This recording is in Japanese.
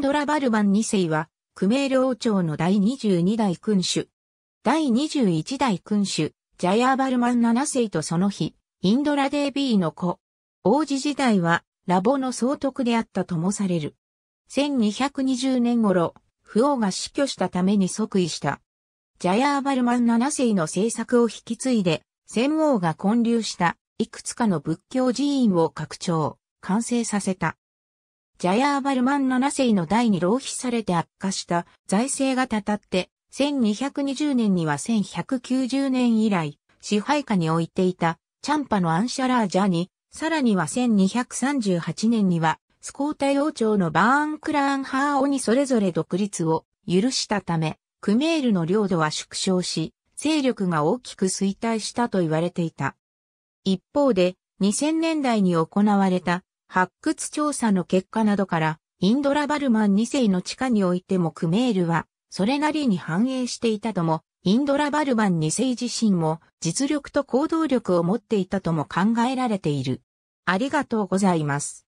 ンドラバルバン2世は、クメール王朝の第22代君主。第21代君主、ジャヤーバルマン7世とその日、インドラデービーの子。王子時代は、ラボの総督であったともされる。1220年頃、不王が死去したために即位した。ジャヤーバルマン7世の政策を引き継いで、戦王が建立した、いくつかの仏教寺院を拡張、完成させた。ジャヤーバルマン7世の代に浪費されて悪化した財政がたたって、1220年には1190年以来、支配下に置いていたチャンパのアンシャラージャに、さらには1238年には、スコータ王朝のバーンクラーンハーオにそれぞれ独立を許したため、クメールの領土は縮小し、勢力が大きく衰退したと言われていた。一方で、2000年代に行われた発掘調査の結果などから、インドラ・バルマン2世の地下においてもクメールは、それなりに繁栄していたとも、インドラ・バルマン2世自身も実力と行動力を持っていたとも考えられている。ありがとうございます。